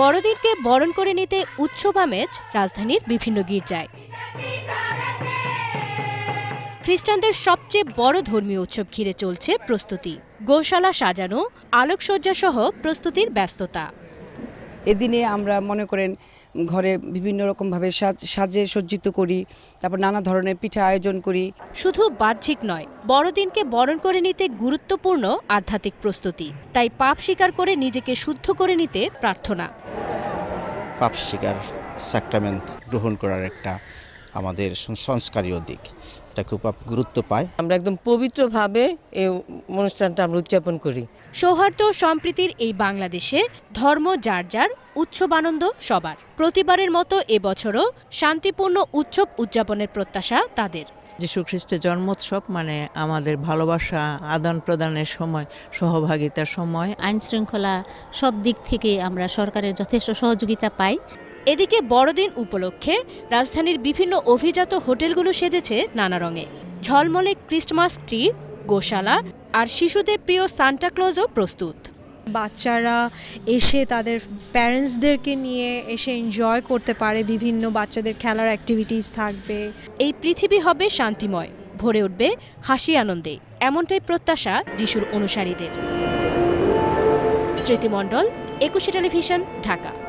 বড়দিনকে বরণ করে নিতে উৎসব আমেজ রাজধানীর বিভিন্ন গির্জায় খ্রিস্টানদের সবচেয়ে বড় ধর্মীয় উৎসব ঘিরে চলছে প্রস্তুতি গোশালা সাজানো আলোকসজ্জা সহ প্রস্তুতির ব্যস্ততা এদিনে আমরা মনে করেন ঘরে বিভিন্ন রকমভাবে সাজে সজ্জিত করি তারপর নানা ধরনের পিঠা আয়োজন করি শুধু বাহ্যিক নয় বড়দিনকে বরণ করে নিতে গুরুত্বপূর্ণ আধ্যাত্মিক প্রস্তুতি তাই পাপ স্বীকার করে নিজেকে শুদ্ধ করে নিতে প্রার্থনা পাপ স্বীকার সাক্রামেন্ট গ্রহণ করার একটা আমাদের সংস্কারীয় দিক এটা খুব গুরুত্ব পায় আমরা একদম পবিত্রভাবে এই অনুষ্ঠানটা আমরা উদযাপন করি সৌহার্দ্য সম্প্রীতির এই বাংলাদেশে ধর্ম যার যার উৎসব আনন্দ সবার প্রতিবারের মতো এবছরও শান্তিপূর্ণ উৎসব উদযাপনের প্রত্যাশা তাদের যীশু খ্রিস্টের জন্মোৎসব মানে আমাদের ভালোবাসা আদান প্রদানের সময় সহভাগিতার সময় আইন শৃঙ্খলা সব দিক থেকে আমরা সরকারের যথেষ্ট সহযোগিতা পাই এদিকে বড়দিন উপলক্ষে রাজধানীর বিভিন্ন অভিজাত হোটেলগুলো সেজেছে নানা রঙে ঝলমলে ক্রিস্টমাস ট্রি গোশালা আর শিশুদের প্রিয় সান্টাক্লজও প্রস্তুত বাচ্চারা এসে তাদের প্যারেন্টসদেরকে নিয়ে এসে এনজয় করতে পারে বিভিন্ন বাচ্চাদের খেলার অ্যাক্টিভিটিস থাকবে এই পৃথিবী হবে শান্তিময় ভরে উঠবে হাসি আনন্দে এমনটাই প্রত্যাশা যিশুর অনুসারীদের স্মৃতিমণ্ডল একুশে টেলিভিশন ঢাকা